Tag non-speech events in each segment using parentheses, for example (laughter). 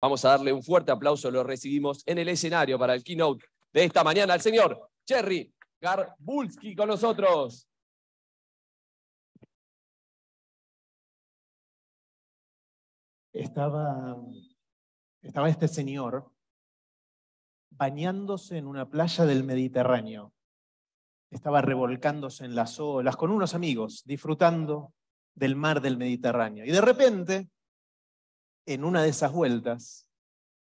Vamos a darle un fuerte aplauso, lo recibimos en el escenario para el keynote de esta mañana al señor Jerry Garbulski con nosotros. Estaba, estaba este señor bañándose en una playa del Mediterráneo. Estaba revolcándose en las olas con unos amigos, disfrutando del mar del Mediterráneo. Y de repente en una de esas vueltas,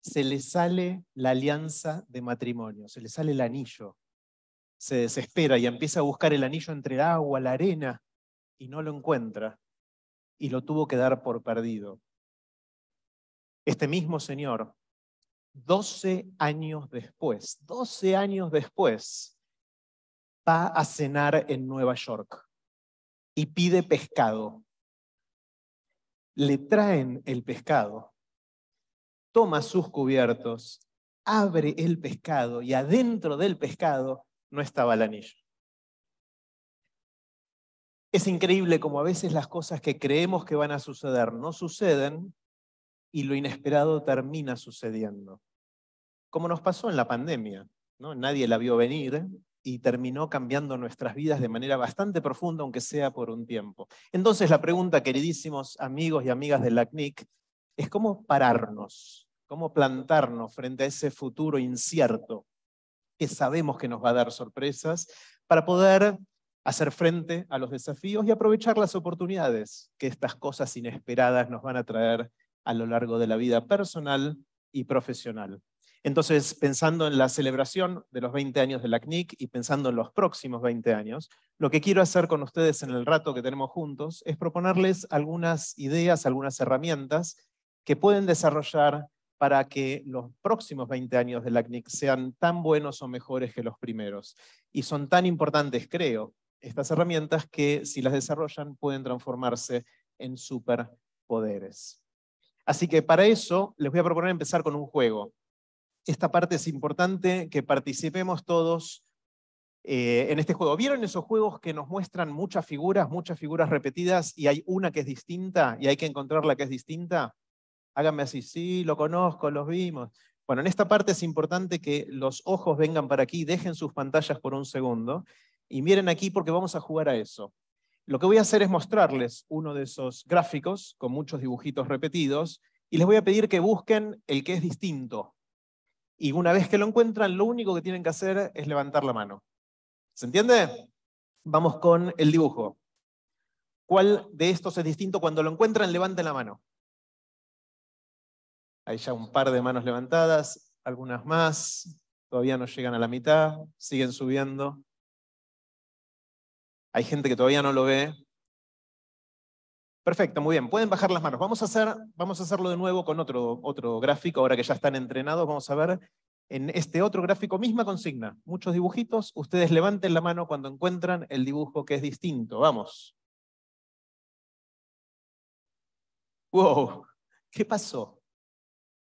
se le sale la alianza de matrimonio, se le sale el anillo. Se desespera y empieza a buscar el anillo entre el agua, la arena, y no lo encuentra. Y lo tuvo que dar por perdido. Este mismo señor, 12 años después, 12 años después, va a cenar en Nueva York y pide pescado le traen el pescado, toma sus cubiertos, abre el pescado y adentro del pescado no estaba el anillo. Es increíble como a veces las cosas que creemos que van a suceder no suceden y lo inesperado termina sucediendo. Como nos pasó en la pandemia, ¿no? Nadie la vio venir y terminó cambiando nuestras vidas de manera bastante profunda, aunque sea por un tiempo. Entonces la pregunta, queridísimos amigos y amigas de LACNIC, es cómo pararnos, cómo plantarnos frente a ese futuro incierto que sabemos que nos va a dar sorpresas, para poder hacer frente a los desafíos y aprovechar las oportunidades que estas cosas inesperadas nos van a traer a lo largo de la vida personal y profesional. Entonces, pensando en la celebración de los 20 años de la CNIC y pensando en los próximos 20 años, lo que quiero hacer con ustedes en el rato que tenemos juntos es proponerles algunas ideas, algunas herramientas que pueden desarrollar para que los próximos 20 años de la CNIC sean tan buenos o mejores que los primeros. Y son tan importantes, creo, estas herramientas que si las desarrollan pueden transformarse en superpoderes. Así que para eso les voy a proponer empezar con un juego esta parte es importante, que participemos todos eh, en este juego. ¿Vieron esos juegos que nos muestran muchas figuras, muchas figuras repetidas y hay una que es distinta y hay que encontrar la que es distinta? Háganme así, sí, lo conozco, los vimos. Bueno, en esta parte es importante que los ojos vengan para aquí, dejen sus pantallas por un segundo y miren aquí porque vamos a jugar a eso. Lo que voy a hacer es mostrarles uno de esos gráficos con muchos dibujitos repetidos y les voy a pedir que busquen el que es distinto, y una vez que lo encuentran, lo único que tienen que hacer es levantar la mano. ¿Se entiende? Vamos con el dibujo. ¿Cuál de estos es distinto? Cuando lo encuentran, levanten la mano. Hay ya un par de manos levantadas, algunas más, todavía no llegan a la mitad, siguen subiendo. Hay gente que todavía no lo ve, Perfecto, muy bien. Pueden bajar las manos. Vamos a, hacer, vamos a hacerlo de nuevo con otro, otro gráfico, ahora que ya están entrenados. Vamos a ver en este otro gráfico, misma consigna. Muchos dibujitos. Ustedes levanten la mano cuando encuentran el dibujo que es distinto. Vamos. Wow, ¿qué pasó?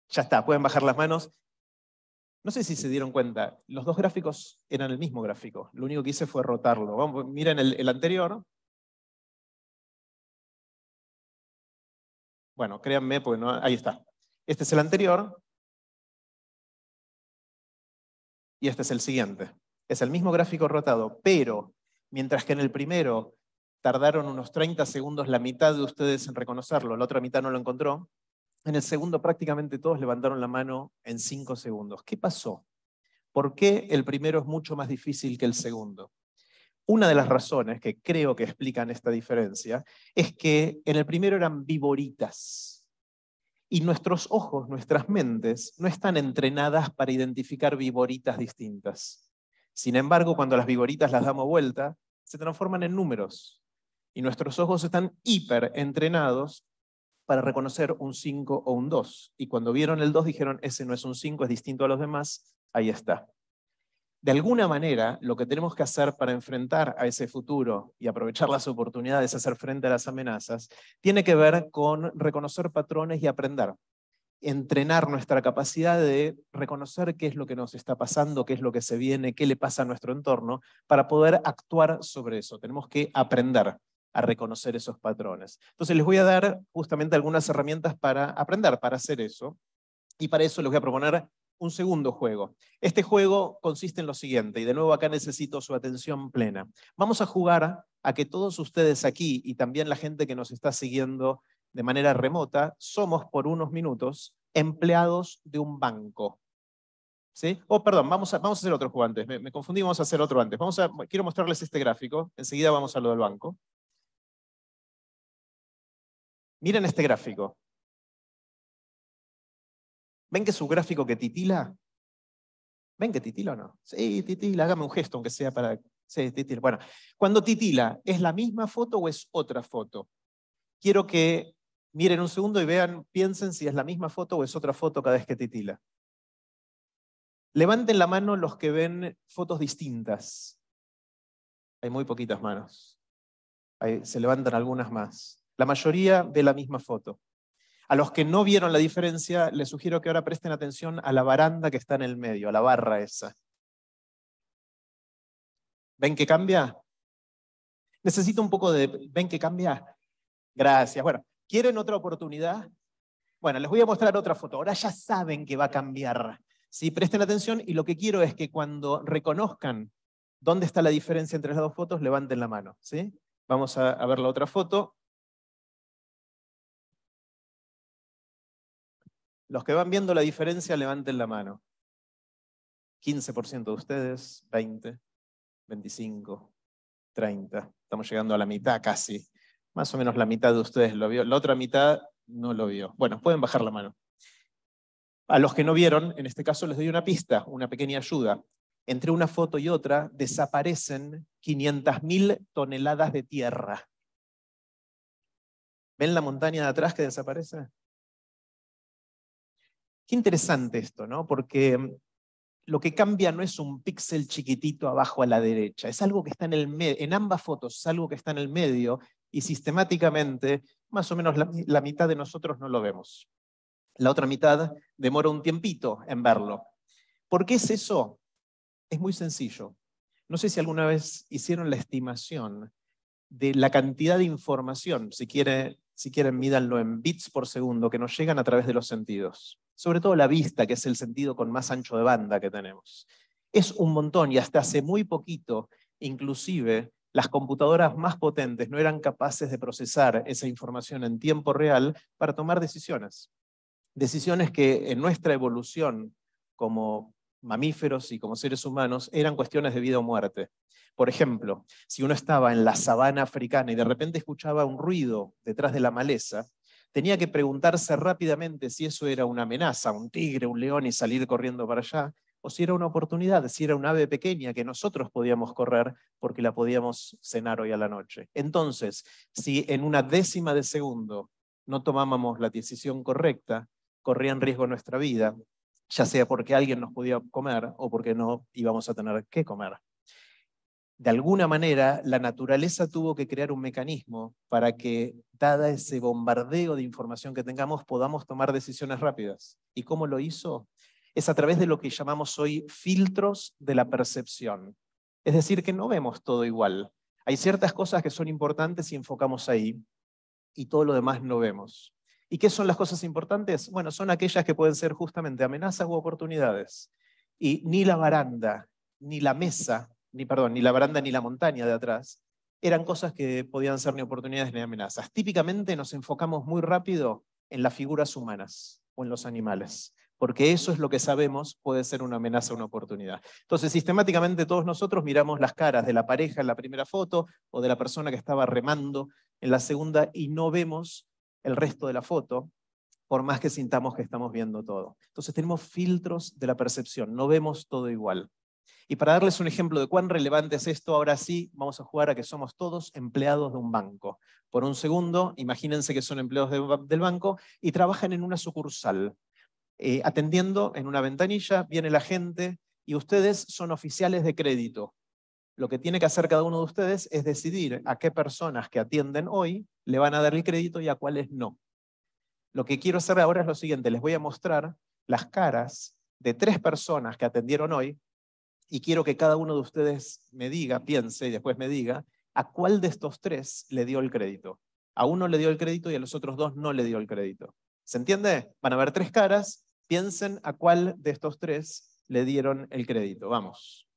Ya está, pueden bajar las manos. No sé si se dieron cuenta, los dos gráficos eran el mismo gráfico. Lo único que hice fue rotarlo. Vamos, miren el anterior, Bueno, créanme, pues ahí está. Este es el anterior. Y este es el siguiente. Es el mismo gráfico rotado, pero mientras que en el primero tardaron unos 30 segundos la mitad de ustedes en reconocerlo, la otra mitad no lo encontró, en el segundo prácticamente todos levantaron la mano en 5 segundos. ¿Qué pasó? ¿Por qué el primero es mucho más difícil que el segundo? Una de las razones que creo que explican esta diferencia es que en el primero eran viboritas y nuestros ojos, nuestras mentes, no están entrenadas para identificar viboritas distintas. Sin embargo, cuando las viboritas las damos vuelta, se transforman en números y nuestros ojos están hiper entrenados para reconocer un 5 o un 2. Y cuando vieron el 2 dijeron, ese no es un 5, es distinto a los demás, ahí está. De alguna manera, lo que tenemos que hacer para enfrentar a ese futuro y aprovechar las oportunidades, hacer frente a las amenazas, tiene que ver con reconocer patrones y aprender. Entrenar nuestra capacidad de reconocer qué es lo que nos está pasando, qué es lo que se viene, qué le pasa a nuestro entorno, para poder actuar sobre eso. Tenemos que aprender a reconocer esos patrones. Entonces les voy a dar justamente algunas herramientas para aprender, para hacer eso. Y para eso les voy a proponer un segundo juego. Este juego consiste en lo siguiente, y de nuevo acá necesito su atención plena. Vamos a jugar a que todos ustedes aquí y también la gente que nos está siguiendo de manera remota, somos por unos minutos empleados de un banco. ¿Sí? Oh, perdón, vamos a, vamos a hacer otro juego antes. Me, confundí, vamos a hacer otro antes. Vamos a, quiero mostrarles este gráfico. Enseguida vamos a lo del banco. Miren este gráfico. ¿Ven que su gráfico que titila? ¿Ven que titila o no? Sí, titila, hágame un gesto, aunque sea para... Sí, titila. Bueno, cuando titila, ¿es la misma foto o es otra foto? Quiero que miren un segundo y vean, piensen si es la misma foto o es otra foto cada vez que titila. Levanten la mano los que ven fotos distintas. Hay muy poquitas manos. se levantan algunas más. La mayoría ve la misma foto. A los que no vieron la diferencia, les sugiero que ahora presten atención a la baranda que está en el medio, a la barra esa. ¿Ven que cambia? Necesito un poco de... ¿Ven que cambia? Gracias. Bueno, ¿quieren otra oportunidad? Bueno, les voy a mostrar otra foto. Ahora ya saben que va a cambiar. Si presten atención y lo que quiero es que cuando reconozcan dónde está la diferencia entre las dos fotos, levanten la mano. ¿sí? Vamos a, a ver la otra foto. Los que van viendo la diferencia, levanten la mano. 15% de ustedes, 20, 25, 30. Estamos llegando a la mitad casi. Más o menos la mitad de ustedes lo vio. La otra mitad no lo vio. Bueno, pueden bajar la mano. A los que no vieron, en este caso les doy una pista, una pequeña ayuda. Entre una foto y otra desaparecen 500.000 toneladas de tierra. ¿Ven la montaña de atrás que desaparece? Qué interesante esto, ¿no? Porque mm, lo que cambia no es un píxel chiquitito abajo a la derecha, es algo que está en el medio, en ambas fotos, es algo que está en el medio y sistemáticamente más o menos la, mitad de nosotros no lo vemos. La otra mitad demora un tiempito en verlo. ¿Por qué es eso? Es muy sencillo. No sé si alguna vez hicieron la estimación de la cantidad de información, si, quieren, si quieren mídanlo en bits por segundo, que nos llegan a través de los sentidos sobre todo la vista, que es el sentido con más ancho de banda que tenemos. Es un montón y hasta hace muy poquito, inclusive, las computadoras más potentes no eran capaces de procesar esa información en tiempo real para tomar decisiones. Decisiones que en nuestra evolución como mamíferos y como seres humanos eran cuestiones de vida o muerte. Por ejemplo, si uno estaba en la sabana africana y de repente escuchaba un ruido detrás de la maleza, tenía que preguntarse rápidamente si eso era una amenaza, un tigre, un león y salir corriendo para allá, o si era una oportunidad, si era una ave pequeña que nosotros podíamos correr porque la podíamos cenar hoy a la noche. Entonces, si en una décima de segundo no tomábamos la decisión correcta, corría en riesgo nuestra vida, ya sea porque alguien nos podía comer o porque no íbamos a tener que comer de alguna manera, la naturaleza tuvo que crear un mecanismo para que, dada ese bombardeo de información que tengamos, podamos tomar decisiones rápidas. ¿Y cómo lo hizo? Es a través de lo que llamamos hoy filtros de la percepción. Es decir, que no vemos todo igual. Hay ciertas cosas que son importantes y enfocamos ahí, y todo lo demás no vemos. ¿Y qué son las cosas importantes? Bueno, son aquellas que pueden ser justamente amenazas u oportunidades. Y ni la baranda, ni la mesa, ni perdón, ni la baranda ni la montaña de atrás, eran cosas que podían ser ni oportunidades ni amenazas. Típicamente nos enfocamos muy rápido en las figuras humanas o en los animales, porque eso es lo que sabemos puede ser una amenaza o una oportunidad. Entonces, sistemáticamente todos nosotros miramos las caras de la pareja en la primera foto o de la persona que estaba remando en la segunda y no vemos el resto de la foto, por más que sintamos que estamos viendo todo. Entonces tenemos filtros de la percepción, no vemos todo igual. Y para darles un ejemplo de cuán relevante es esto, ahora sí vamos a jugar a que somos todos empleados de un banco. Por un segundo, imagínense que son empleados del banco y trabajan en una sucursal, eh, atendiendo en una ventanilla, viene la gente y ustedes son oficiales de crédito. Lo que tiene que hacer cada uno de ustedes es decidir a qué personas que atienden hoy le van a dar el crédito y a cuáles no. Lo que quiero hacer ahora es lo siguiente, les voy a mostrar las caras de tres personas que atendieron hoy y quiero que cada uno de ustedes me diga, piense y después me diga, ¿a cuál de estos tres le dio el crédito? A uno le dio el crédito y a los otros dos no le dio el crédito. ¿Se entiende? Van a haber tres caras. Piensen a cuál de estos tres le dieron el crédito. Vamos.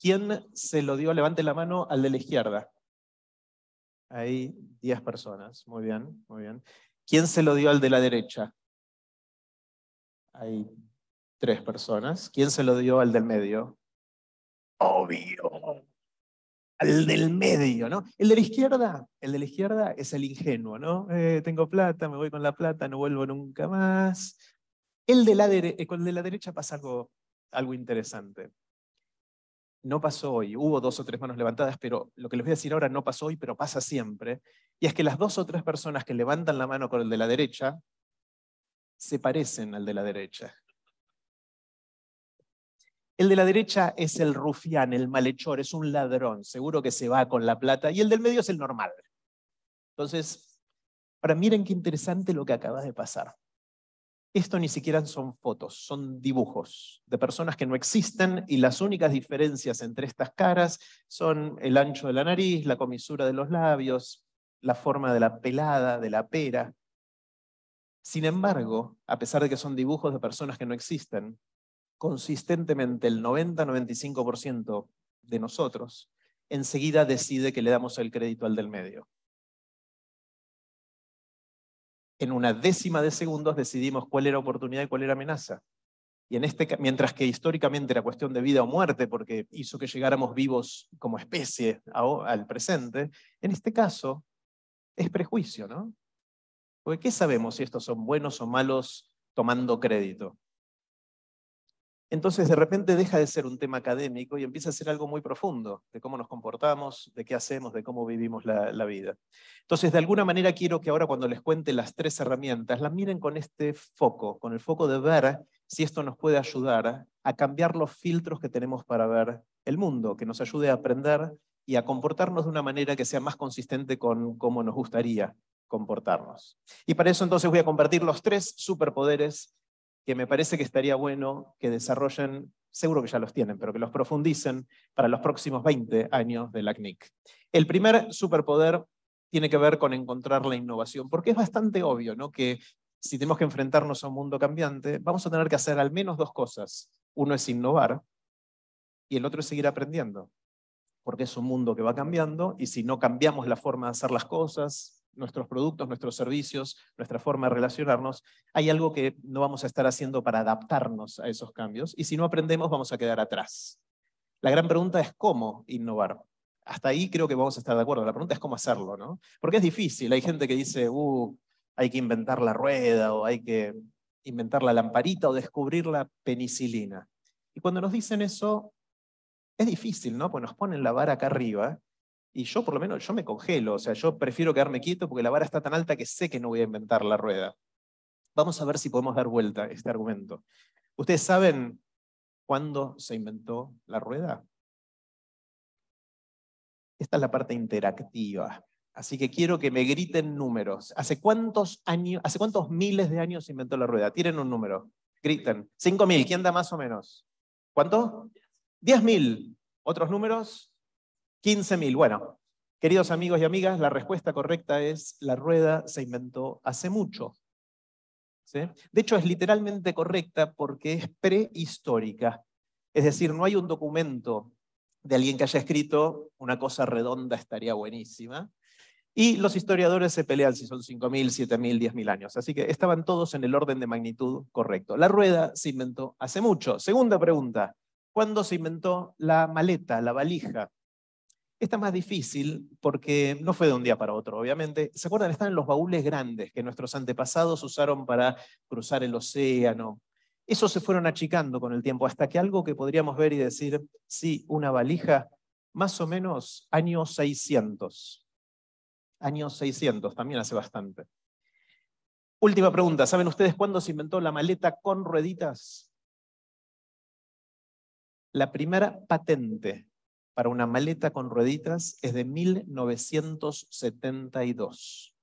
¿Quién se lo dio? Levante la mano al de la izquierda. Hay 10 personas. Muy bien, muy bien. ¿Quién se lo dio al de la derecha? Hay tres personas. ¿Quién se lo dio al del medio? Obvio. Al del medio, ¿no? El de la izquierda, el de la izquierda es el ingenuo, ¿no? Eh, tengo plata, me voy con la plata, no vuelvo nunca más. El de la, eh, el de la derecha pasa algo, algo interesante no pasó hoy. Hubo dos o tres manos levantadas, pero lo que les voy a decir ahora no pasó hoy, pero pasa siempre. Y es que las dos o tres personas que levantan la mano con el de la derecha se parecen al de la derecha. El de la derecha es el rufián, el malhechor, es un ladrón, seguro que se va con la plata, y el del medio es el normal. Entonces, miren qué interesante lo que acaba de pasar. Esto ni siquiera son fotos, son dibujos de personas que no existen y las únicas diferencias entre estas caras son el ancho de la nariz, la comisura de los labios, la forma de la pelada, de la pera. Sin embargo, a pesar de que son dibujos de personas que no existen, consistentemente el 90-95% de nosotros enseguida decide que le damos el crédito al del medio en una décima de segundos decidimos cuál era oportunidad y cuál era amenaza. Y en este, mientras que históricamente era cuestión de vida o muerte, porque hizo que llegáramos vivos como especie al presente, en este caso es prejuicio, ¿no? Porque ¿qué sabemos si estos son buenos o malos tomando crédito? Entonces, de repente deja de ser un tema académico y empieza a ser algo muy profundo, de cómo nos comportamos, de qué hacemos, de cómo vivimos la, vida. Entonces, de alguna manera quiero que ahora cuando les cuente las tres herramientas, las miren con este foco, con el foco de ver si esto nos puede ayudar a cambiar los filtros que tenemos para ver el mundo, que nos ayude a aprender y a comportarnos de una manera que sea más consistente con cómo nos gustaría comportarnos. Y para eso entonces voy a compartir los tres superpoderes que me parece que estaría bueno que desarrollen, seguro que ya los tienen, pero que los profundicen para los próximos 20 años de la CNIC. El primer superpoder tiene que ver con encontrar la innovación, porque es bastante obvio ¿no? que si tenemos que enfrentarnos a un mundo cambiante, vamos a tener que hacer al menos dos cosas. Uno es innovar y el otro es seguir aprendiendo, porque es un mundo que va cambiando y si no cambiamos la forma de hacer las cosas, nuestros productos, nuestros servicios, nuestra forma de relacionarnos, hay algo que no vamos a estar haciendo para adaptarnos a esos cambios y si no aprendemos vamos a quedar atrás. La gran pregunta es cómo innovar. Hasta ahí creo que vamos a estar de acuerdo. La pregunta es cómo hacerlo, ¿no? Porque es difícil. Hay gente que dice, uh, hay que inventar la rueda o hay que inventar la lamparita o descubrir la penicilina. Y cuando nos dicen eso, es difícil, ¿no? Pues nos ponen la vara acá arriba y yo por lo menos, yo me congelo, o sea, yo prefiero quedarme quieto porque la vara está tan alta que sé que no voy a inventar la rueda. Vamos a ver si podemos dar vuelta a este argumento. ¿Ustedes saben cuándo se inventó la rueda? Esta es la parte interactiva. Así que quiero que me griten números. ¿Hace cuántos años, hace cuántos miles de años se inventó la rueda? Tienen un número. Griten. 5.000. ¿Quién da más o menos? ¿Cuánto? 10.000. ¿Otros números? 15.000. Bueno, queridos amigos y amigas, la respuesta correcta es la rueda se inventó hace mucho. De hecho, es literalmente correcta porque es prehistórica. Es decir, no hay un documento de alguien que haya escrito una cosa redonda estaría buenísima. Y los historiadores se pelean si son 5.000, 7.000, 10.000 años. Así que estaban todos en el orden de magnitud correcto. La rueda se inventó hace mucho. Segunda pregunta, ¿cuándo se inventó la maleta, la valija? Esta es más difícil porque no fue de un día para otro, obviamente. ¿Se acuerdan? Están en los baúles grandes que nuestros antepasados usaron para cruzar el océano. Esos se fueron achicando con el tiempo hasta que algo que podríamos ver y decir, sí, una valija, más o menos años 600. Años 600, también hace bastante. Última pregunta, ¿saben ustedes cuándo se inventó la maleta con rueditas? La primera patente para una maleta con rueditas es de 1972.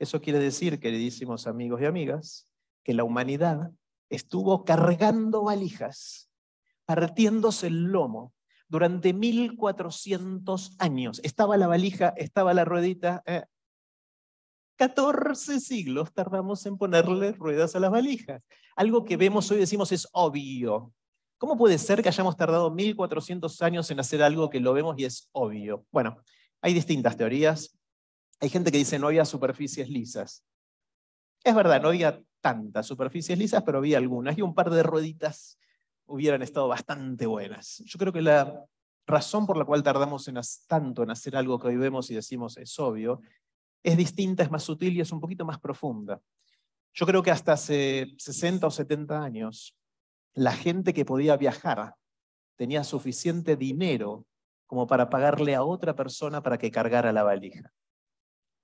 Eso quiere decir, queridísimos amigos y amigas, que la humanidad estuvo cargando valijas, partiéndose el lomo durante 1400 años. Estaba la valija, estaba la ruedita. Eh. 14 siglos tardamos en ponerle ruedas a las valijas. Algo que vemos hoy decimos es obvio, ¿Cómo puede ser que hayamos tardado 1400 años en hacer algo que lo vemos y es obvio? Bueno, hay distintas teorías. Hay gente que dice no había superficies lisas. Es verdad, no había tantas superficies lisas, pero había algunas y un par de rueditas hubieran estado bastante buenas. Yo creo que la razón por la cual tardamos en tanto en hacer algo que hoy vemos y decimos es obvio, es distinta, es más sutil y es un poquito más profunda. Yo creo que hasta hace 60 o 70 años la gente que podía viajar tenía suficiente dinero como para pagarle a otra persona para que cargara la valija.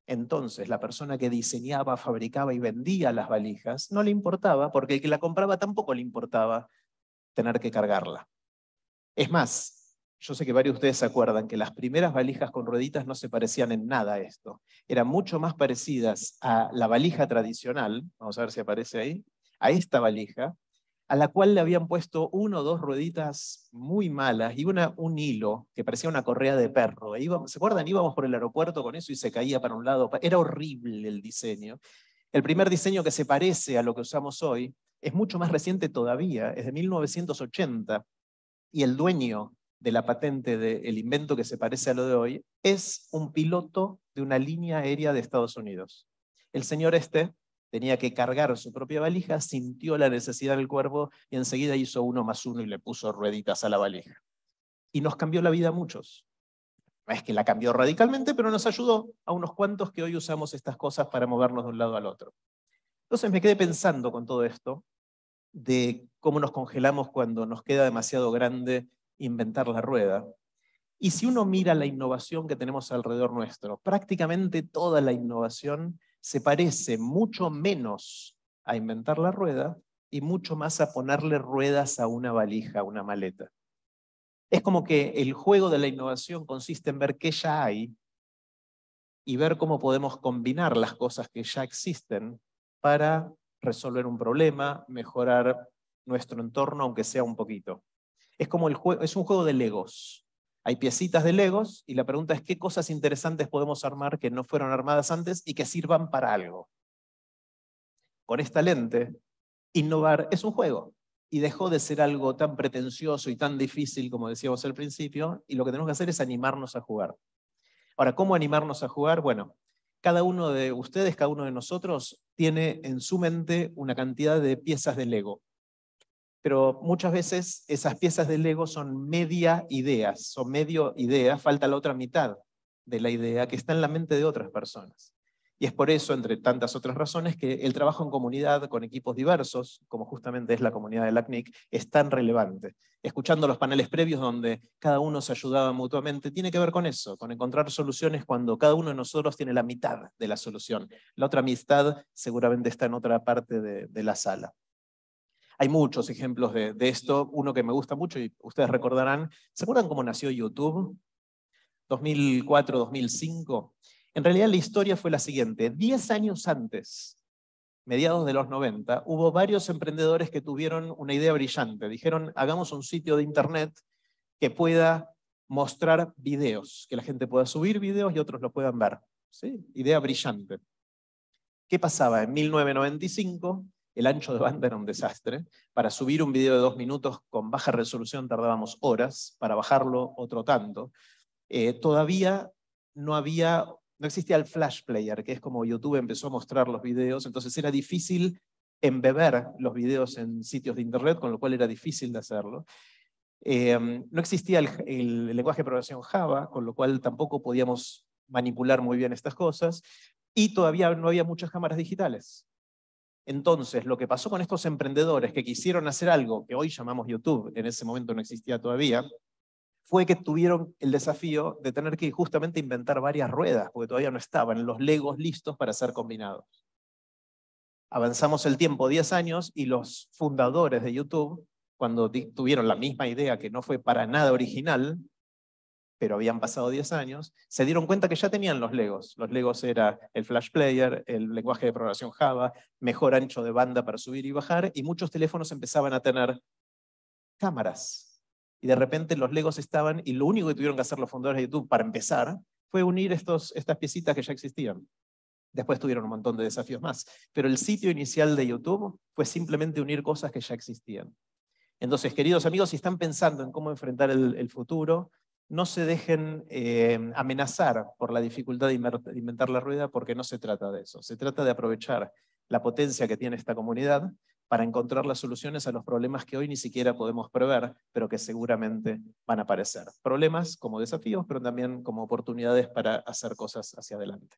Entonces, la persona que diseñaba, fabricaba y vendía las valijas no le importaba, porque el que la compraba tampoco le importaba tener que cargarla. Es más, yo sé que varios de ustedes se acuerdan que las primeras valijas con rueditas no se parecían en nada a esto. Eran mucho más parecidas a la valija tradicional, vamos a ver si aparece ahí, a esta valija, a la cual le habían puesto uno o dos rueditas muy malas y una, un hilo que parecía una correa de perro. E íbamos, ¿Se acuerdan? Íbamos por el aeropuerto con eso y se caía para un lado. Era horrible el diseño. El primer diseño que se parece a lo que usamos hoy es mucho más reciente todavía, es de 1980. Y el dueño de la patente del el invento que se parece a lo de hoy es un piloto de una línea aérea de Estados Unidos. El señor este tenía que cargar su propia valija, sintió la necesidad del cuervo y enseguida hizo uno más uno y le puso rueditas a la valija. Y nos cambió la vida a muchos. No es que la cambió radicalmente, pero nos ayudó a unos cuantos que hoy usamos estas cosas para movernos de un lado al otro. Entonces me quedé pensando con todo esto de cómo nos congelamos cuando nos queda demasiado grande inventar la rueda. Y si uno mira la innovación que tenemos alrededor nuestro, prácticamente toda la innovación se parece mucho menos a inventar la rueda y mucho más a ponerle ruedas a una valija, a una maleta. Es como que el juego de la innovación consiste en ver qué ya hay y ver cómo podemos combinar las cosas que ya existen para resolver un problema, mejorar nuestro entorno, aunque sea un poquito. Es como el juego, es un juego de legos. Hay piecitas de Legos y la pregunta es qué cosas interesantes podemos armar que no fueron armadas antes y que sirvan para algo. Con esta lente, innovar es un juego y dejó de ser algo tan pretencioso y tan difícil como decíamos al principio, y lo que tenemos que hacer es animarnos a jugar. Ahora, ¿cómo animarnos a jugar? Bueno, cada uno de ustedes, cada uno de nosotros, tiene en su mente una cantidad de piezas de Lego pero muchas veces esas piezas de ego son media ideas, son medio ideas, falta la otra mitad de la idea que está en la mente de otras personas. Y es por eso, entre tantas otras razones, que el trabajo en comunidad con equipos diversos, como justamente es la comunidad de LACNIC, es tan relevante. Escuchando los paneles previos donde cada uno se ayudaba mutuamente, tiene que ver con eso, con encontrar soluciones cuando cada uno de nosotros tiene la mitad de la solución. La otra mitad seguramente está en otra parte de la sala. Hay muchos ejemplos de, esto. Uno que me gusta mucho y ustedes recordarán, ¿se acuerdan cómo nació YouTube? 2004, 2005. En realidad la historia fue la siguiente. Diez años antes, mediados de los 90, hubo varios emprendedores que tuvieron una idea brillante. Dijeron, hagamos un sitio de Internet que pueda mostrar videos, que la gente pueda subir videos y otros lo puedan ver. ¿Sí? Idea brillante. ¿Qué pasaba? En 1995 el ancho de banda era un desastre. Para subir un video de dos minutos con baja resolución tardábamos horas, para bajarlo otro tanto. Eh, todavía no había, no existía el flash player, que es como YouTube empezó a mostrar los videos, entonces era difícil embeber los videos en sitios de internet, con lo cual era difícil de hacerlo. Em, no existía el lenguaje de programación Java, con lo cual tampoco podíamos manipular muy bien estas cosas, y todavía no había muchas cámaras digitales. Entonces, lo que pasó con estos emprendedores que quisieron hacer algo que hoy llamamos YouTube, en ese momento no existía todavía, fue que tuvieron el desafío de tener que justamente inventar varias ruedas, porque todavía no estaban los legos listos para ser combinados. Avanzamos el tiempo 10 años y los fundadores de YouTube, cuando tuvieron la misma idea que no fue para nada original, pero habían pasado 10 años, se dieron cuenta que ya tenían los Legos. Los Legos era el Flash Player, el lenguaje de programación Java, mejor ancho de banda para subir y bajar, y muchos teléfonos empezaban a tener cámaras. Y de repente los Legos estaban, y lo único que tuvieron que hacer los fundadores de YouTube para empezar fue unir estos, estas piecitas que ya existían. Después tuvieron un montón de desafíos más, pero el sitio inicial de YouTube fue simplemente unir cosas que ya existían. Entonces, queridos amigos, si están pensando en cómo enfrentar el futuro, no se dejen eh, amenazar por la dificultad de inventar la rueda, porque no se trata de eso. Se trata de aprovechar la potencia que tiene esta comunidad para encontrar las soluciones a los problemas que hoy ni siquiera podemos prever, pero que seguramente van a aparecer. Problemas como desafíos, pero también como oportunidades para hacer cosas hacia adelante.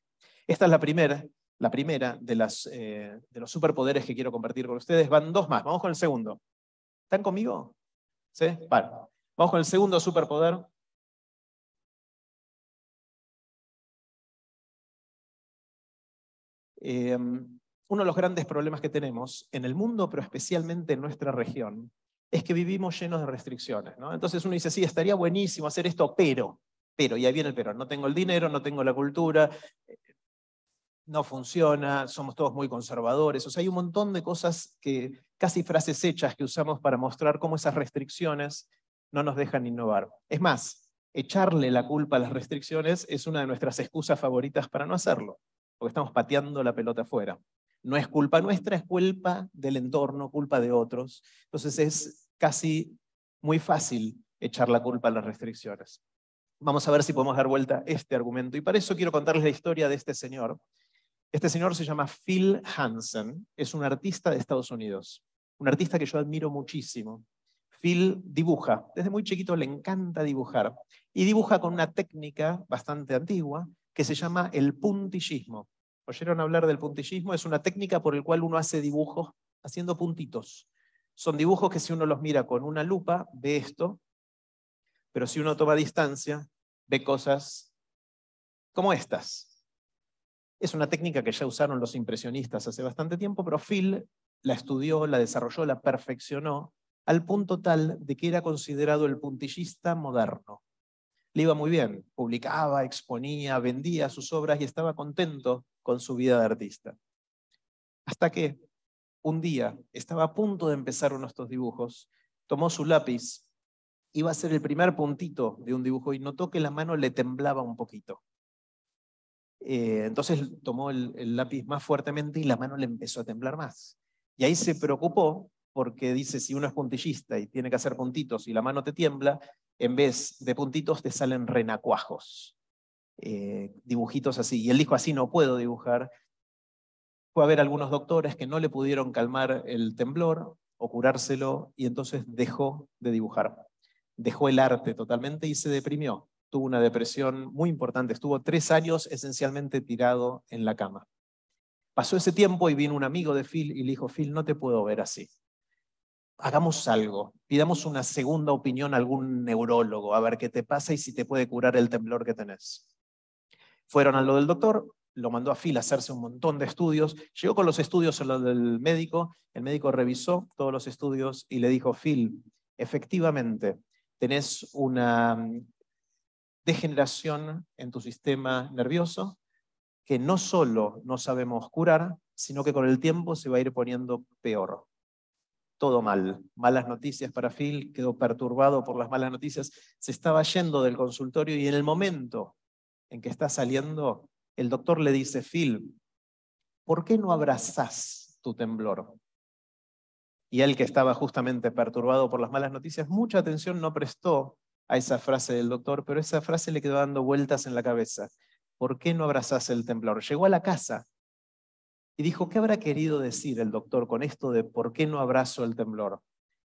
Esta es la primera, la primera de, las, eh, de los superpoderes que quiero compartir con ustedes. Van dos más, vamos con el segundo. ¿Están conmigo? ¿Sí? Vamos con el segundo superpoder, Eh, uno de los grandes problemas que tenemos en el mundo, pero especialmente en nuestra región, es que vivimos llenos de restricciones. Entonces uno dice, sí, estaría buenísimo hacer esto, pero, pero, y ahí viene el pero, no tengo el dinero, no tengo la cultura, eh, no funciona, somos todos muy conservadores. O sea, hay un montón de cosas que, casi frases hechas que usamos para mostrar cómo esas restricciones no nos dejan innovar. Es más, echarle la culpa a las restricciones es una de nuestras excusas favoritas para no hacerlo porque estamos pateando la pelota afuera. No es culpa nuestra, es culpa del entorno, culpa de otros. Entonces es casi muy fácil echar la culpa a las restricciones. Vamos a ver si podemos dar vuelta a este argumento. Y para eso quiero contarles la historia de este señor. Este señor se llama Phil Hansen, es un artista de Estados Unidos, un artista que yo admiro muchísimo. Phil dibuja, desde muy chiquito le encanta dibujar, y dibuja con una técnica bastante antigua, que se llama el puntillismo. ¿Oyeron hablar del puntillismo? Es una técnica por la cual uno hace dibujos haciendo puntitos. Son dibujos que si uno los mira con una lupa, ve esto, pero si uno toma distancia, ve cosas como estas. Es una técnica que ya usaron los impresionistas hace bastante tiempo, pero Phil la estudió, la desarrolló, la perfeccionó, al punto tal de que era considerado el puntillista moderno le iba muy bien. Publicaba, exponía, vendía sus obras y estaba contento con su vida de artista. Hasta que un día estaba a punto de empezar uno de estos dibujos, tomó su lápiz, iba a ser el primer puntito de un dibujo y notó que la mano le temblaba un poquito. Eh, entonces tomó el lápiz más fuertemente y la mano le empezó a temblar más. Y ahí se preocupó porque dice, si uno es puntillista y tiene que hacer puntitos y la mano te tiembla, en vez de puntitos te salen renacuajos, eh, dibujitos así. Y él dijo, así no puedo dibujar. Fue a ver algunos doctores que no le pudieron calmar el temblor o curárselo, y entonces dejó de dibujar. Dejó el arte totalmente y se deprimió. Tuvo una depresión muy importante. Estuvo tres años esencialmente tirado en la cama. Pasó ese tiempo y vino un amigo de Phil y le dijo, Phil, no te puedo ver así hagamos algo, pidamos una segunda opinión a algún neurólogo, a ver qué te pasa y si te puede curar el temblor que tenés. Fueron a lo del doctor, lo mandó a Phil a hacerse un montón de estudios, llegó con los estudios a lo del médico, el médico revisó todos los estudios y le dijo, Phil, efectivamente, tenés una mm, degeneración en tu sistema nervioso que no solo no sabemos curar, sino que con el tiempo se va a ir poniendo peor todo mal. Malas noticias para Phil, quedó perturbado por las malas noticias. Se estaba yendo del consultorio y en el momento en que está saliendo, el doctor le dice, Phil, ¿por qué no abrazás tu temblor? Y él que estaba justamente perturbado por las malas noticias, mucha atención no prestó a esa frase del doctor, pero esa frase le quedó dando vueltas en la cabeza. ¿Por qué no abrazás el temblor? Llegó a la casa y dijo, ¿qué habrá querido decir el doctor con esto de por qué no abrazo el temblor?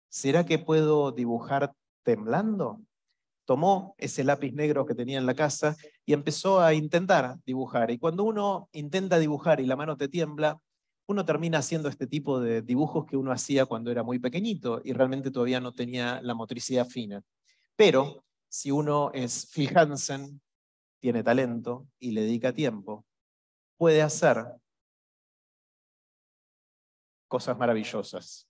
¿Será que puedo dibujar temblando? Tomó ese lápiz negro que tenía en la casa y empezó a intentar dibujar. Y cuando uno intenta dibujar y la mano te tiembla, uno termina haciendo este tipo de dibujos que uno hacía cuando era muy pequeñito y realmente todavía no tenía la motricidad fina. Pero si uno es Phil tiene talento y le dedica tiempo, puede hacer cosas maravillosas.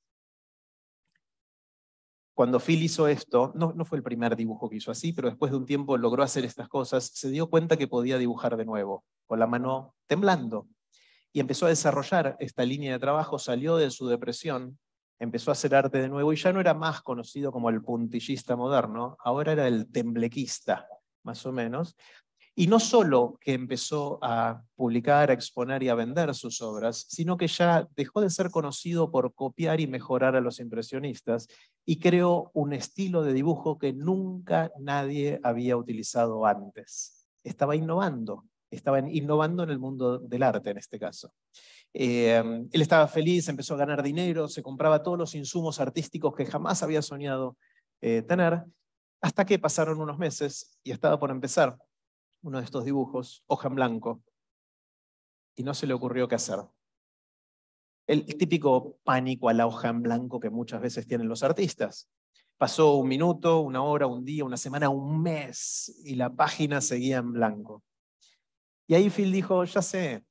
Cuando Phil hizo esto, no, no fue el primer dibujo que hizo así, pero después de un tiempo logró hacer estas cosas, se dio cuenta que podía dibujar de nuevo, con la mano temblando, y empezó a desarrollar esta línea de trabajo, salió de su depresión, empezó a hacer arte de nuevo y ya no era más conocido como el puntillista moderno, ahora era el temblequista, más o menos, y no solo que empezó a publicar, a exponer y a vender sus obras, sino que ya dejó de ser conocido por copiar y mejorar a los impresionistas y creó un estilo de dibujo que nunca nadie había utilizado antes. Estaba innovando, estaba innovando en el mundo del arte en este caso. Eh, él estaba feliz, empezó a ganar dinero, se compraba todos los insumos artísticos que jamás había soñado eh, tener, hasta que pasaron unos meses y estaba por empezar uno de estos dibujos, hoja en blanco, y no se le ocurrió qué hacer. El típico pánico a la hoja en blanco que muchas veces tienen los artistas. Pasó un minuto, una hora, un día, una semana, un mes, y la página seguía en blanco. Y ahí Phil dijo, ya sé,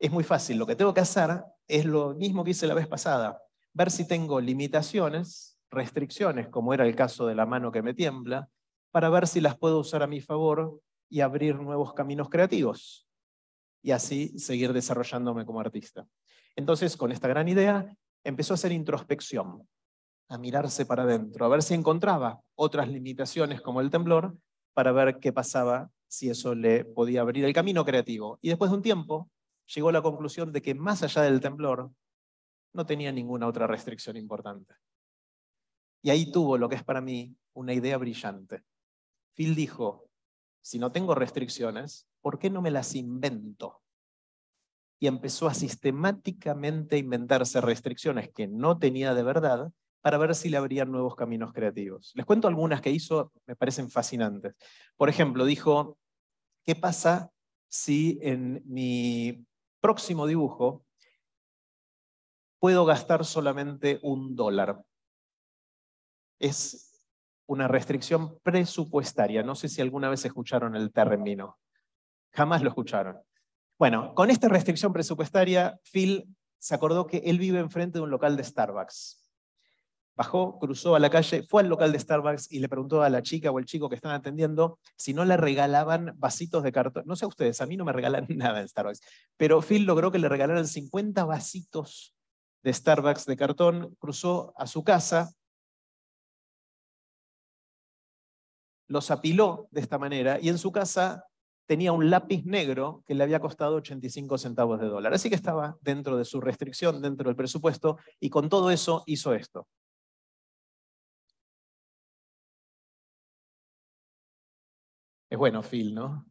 es muy fácil, lo que tengo que hacer es lo mismo que hice la vez pasada, ver si tengo limitaciones, restricciones, como era el caso de la mano que me tiembla, para ver si las puedo usar a mi favor y abrir nuevos caminos creativos y así seguir desarrollándome como artista. Entonces, con esta gran idea, empezó a hacer introspección, a mirarse para adentro, a ver si encontraba otras limitaciones como el temblor, para ver qué pasaba si eso le podía abrir el camino creativo. Y después de un tiempo, llegó a la conclusión de que más allá del temblor, no tenía ninguna otra restricción importante. Y ahí tuvo lo que es para mí una idea brillante. Phil dijo, si no tengo restricciones, ¿por qué no me las invento? Y empezó a sistemáticamente inventarse restricciones que no tenía de verdad para ver si le abrían nuevos caminos creativos. Les cuento algunas que hizo, me parecen fascinantes. Por ejemplo, dijo, ¿qué pasa si en mi próximo dibujo puedo gastar solamente un dólar? Es una restricción presupuestaria. No sé si alguna vez escucharon el término. Jamás lo escucharon. Bueno, con esta restricción presupuestaria, Phil se acordó que él vive enfrente de un local de Starbucks. Bajó, cruzó a la calle, fue al local de Starbucks y le preguntó a la chica o el chico que están atendiendo si no le regalaban vasitos de cartón. No sé a ustedes, a mí no me regalan (laughs) nada en Starbucks, pero Phil logró que le regalaran 50 vasitos de Starbucks de cartón, cruzó a su casa, los apiló de esta manera y en su casa tenía un lápiz negro que le había costado 85 centavos de dólar. Así que estaba dentro de su restricción, dentro del presupuesto, y con todo eso hizo esto. Es bueno, Phil, ¿no?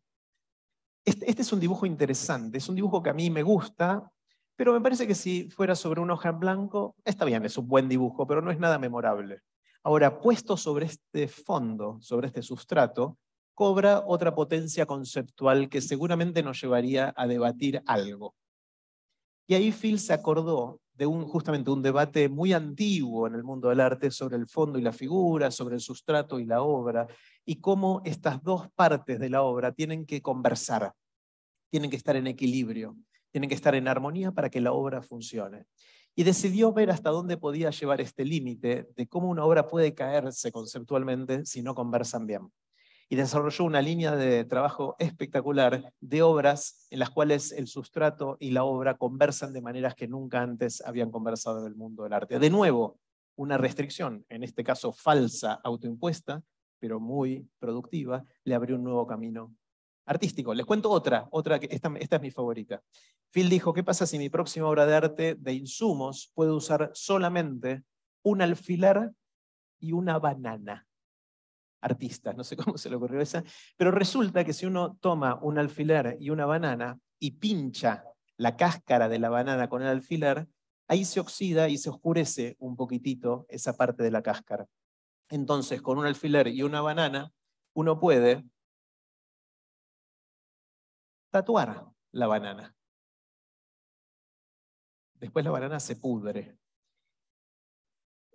Este, este, es un dibujo interesante, es un dibujo que a mí me gusta, pero me parece que si fuera sobre una hoja en blanco, está bien, es un buen dibujo, pero no es nada memorable. Ahora, puesto sobre este fondo, sobre este sustrato, cobra otra potencia conceptual que seguramente nos llevaría a debatir algo. Y ahí Phil se acordó de un, justamente un debate muy antiguo en el mundo del arte sobre el fondo y la figura, sobre el sustrato y la obra, y cómo estas dos partes de la obra tienen que conversar, tienen que estar en equilibrio, tienen que estar en armonía para que la obra funcione y decidió ver hasta dónde podía llevar este límite de cómo una obra puede caerse conceptualmente si no conversan bien. Y desarrolló una línea de trabajo espectacular de obras en las cuales el sustrato y la obra conversan de maneras que nunca antes habían conversado en el mundo del arte. De nuevo, una restricción, en este caso falsa, autoimpuesta, pero muy productiva, le abrió un nuevo camino artístico. Les cuento otra, otra que esta, es mi favorita. Phil dijo, ¿qué pasa si mi próxima obra de arte de insumos puede usar solamente un alfiler y una banana? Artista, no sé cómo se le ocurrió esa, pero resulta que si uno toma un alfiler y una banana y pincha la cáscara de la banana con el alfiler, ahí se oxida y se oscurece un poquitito esa parte de la cáscara. Entonces, con un alfiler y una banana, uno puede tatuar la banana. Después la banana se pudre.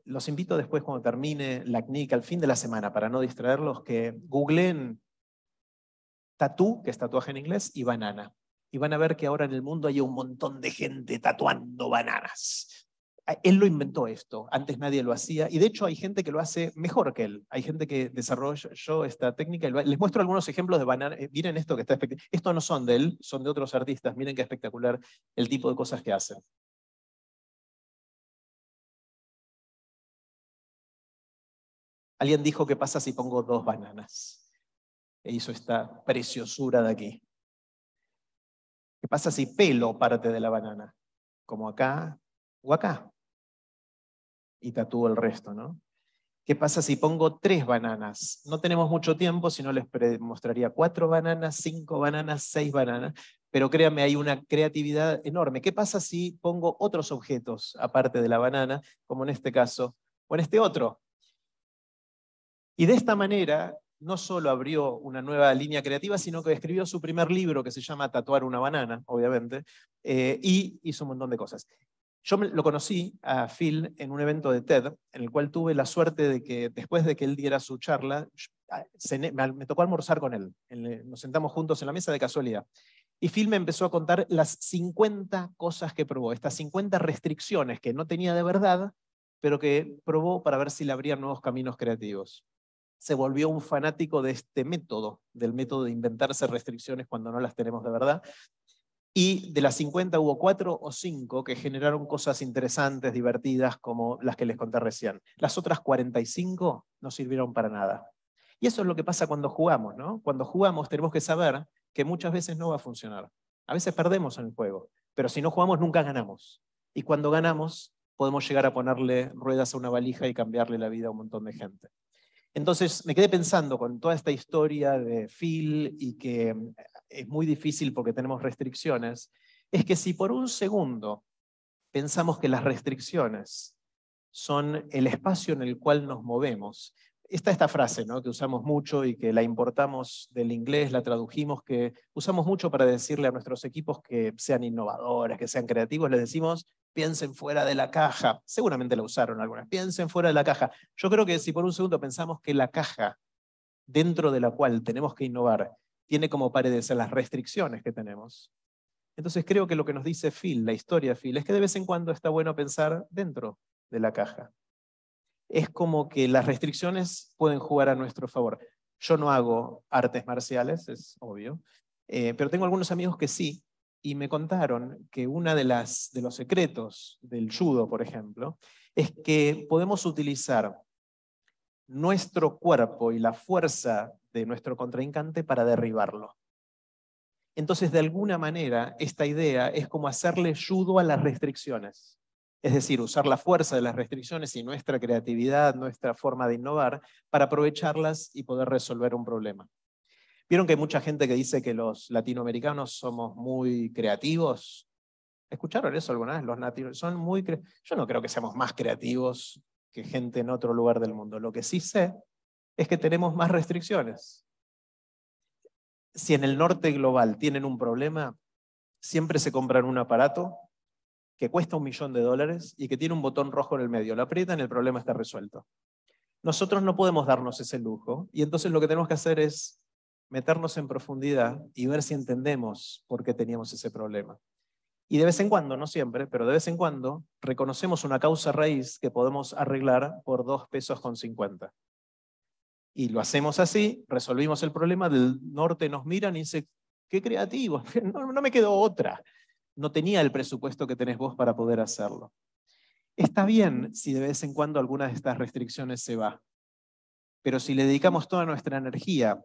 Los invito después, cuando termine la CNIC, al fin de la semana, para no distraerlos, que googlen tatú, que es tatuaje en inglés, y banana. Y van a ver que ahora en el mundo hay un montón de gente tatuando bananas él lo inventó esto, antes nadie lo hacía, y de hecho hay gente que lo hace mejor que él, hay gente que desarrolló esta técnica, les muestro algunos ejemplos de bananas. Eh, miren esto que está espectacular, esto no son de él, son de otros artistas, miren qué espectacular el tipo de cosas que hacen. Alguien dijo, ¿qué pasa si pongo dos bananas? E hizo esta preciosura de aquí. ¿Qué pasa si pelo parte de la banana? Como acá, o acá y tatúo el resto, ¿no? ¿Qué pasa si pongo tres bananas? No tenemos mucho tiempo, si no les mostraría cuatro bananas, cinco bananas, seis bananas, pero créanme, hay una creatividad enorme. ¿Qué pasa si pongo otros objetos aparte de la banana, como en este caso, o en este otro? Y de esta manera, no solo abrió una nueva línea creativa, sino que escribió su primer libro que se llama Tatuar una banana, obviamente, eh, y hizo un montón de cosas. Yo lo conocí a Phil en un evento de TED, en el cual tuve la suerte de que después de que él diera su charla, ah, me, tocó almorzar con él. Nos sentamos juntos en la mesa de casualidad. Y Phil me empezó a contar las 50 cosas que probó, estas 50 restricciones que no tenía de verdad, pero que probó para ver si le abrían nuevos caminos creativos. Se volvió un fanático de este método, del método de inventarse restricciones cuando no las tenemos de verdad, y de las 50 hubo 4 o 5 que generaron cosas interesantes, divertidas, como las que les conté recién. Las otras 45 no sirvieron para nada. Y eso es lo que pasa cuando jugamos, ¿no? Cuando jugamos tenemos que saber que muchas veces no va a funcionar. A veces perdemos en el juego, pero si no jugamos nunca ganamos. Y cuando ganamos podemos llegar a ponerle ruedas a una valija y cambiarle la vida a un montón de gente. Entonces me quedé pensando con toda esta historia de Phil y que es muy difícil porque tenemos restricciones, es que si por un segundo pensamos que las restricciones son el espacio en el cual nos movemos, está esta frase ¿no? que usamos mucho y que la importamos del inglés, la tradujimos, que usamos mucho para decirle a nuestros equipos que sean innovadores, que sean creativos, les decimos, piensen fuera de la caja. Seguramente la usaron algunas, piensen fuera de la caja. Yo creo que si por un segundo pensamos que la caja dentro de la cual tenemos que innovar tiene como paredes las restricciones que tenemos. Entonces creo que lo que nos dice Phil, la historia de Phil, es que de vez en cuando está bueno pensar dentro de la caja. Es como que las restricciones pueden jugar a nuestro favor. Yo no hago artes marciales, es obvio, eh, pero tengo algunos amigos que sí, y me contaron que uno de, las, de los secretos del judo, por ejemplo, es que podemos utilizar nuestro cuerpo y la fuerza de nuestro contraincante, para derribarlo. Entonces, de alguna manera, esta idea es como hacerle judo a las restricciones. Es decir, usar la fuerza de las restricciones y nuestra creatividad, nuestra forma de innovar, para aprovecharlas y poder resolver un problema. Vieron que hay mucha gente que dice que los latinoamericanos somos muy creativos. ¿Escucharon eso alguna vez? Los nativos son muy Yo no creo que seamos más creativos que gente en otro lugar del mundo. Lo que sí sé es que tenemos más restricciones. Si en el norte global tienen un problema, siempre se compran un aparato que cuesta un millón de dólares y que tiene un botón rojo en el medio. La aprietan y el problema está resuelto. Nosotros no podemos darnos ese lujo y entonces lo que tenemos que hacer es meternos en profundidad y ver si entendemos por qué teníamos ese problema. Y de vez en cuando, no siempre, pero de vez en cuando, reconocemos una causa raíz que podemos arreglar por dos pesos con cincuenta. Y lo hacemos así, resolvimos el problema, del norte nos miran y dicen, qué creativo, (laughs) no, me quedó otra. No tenía el presupuesto que tenés vos para poder hacerlo. Está bien si de vez en cuando alguna de estas restricciones se va, pero si le dedicamos toda nuestra energía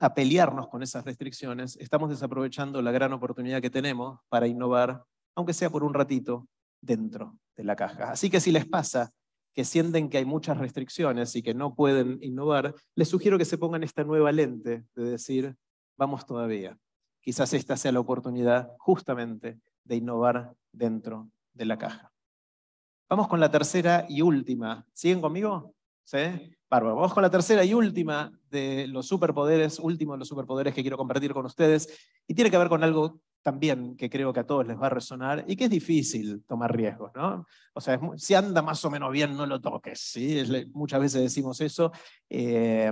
a pelearnos con esas restricciones, estamos desaprovechando la gran oportunidad que tenemos para innovar, aunque sea por un ratito, dentro de la caja. Así que si les pasa que sienten que hay muchas restricciones y que no pueden innovar, les sugiero que se pongan esta nueva lente de decir, vamos todavía. Quizás esta sea la oportunidad justamente de innovar dentro de la caja. Vamos con la tercera y última. ¿Siguen conmigo? ¿Sí? Bárbaro. Vamos con la tercera y última de los superpoderes, último de los superpoderes que quiero compartir con ustedes, y tiene que ver con algo también que creo que a todos les va a resonar y que es difícil tomar riesgos, ¿no? O sea, si anda más o menos bien, no lo toques, ¿sí? muchas veces decimos eso. Eh,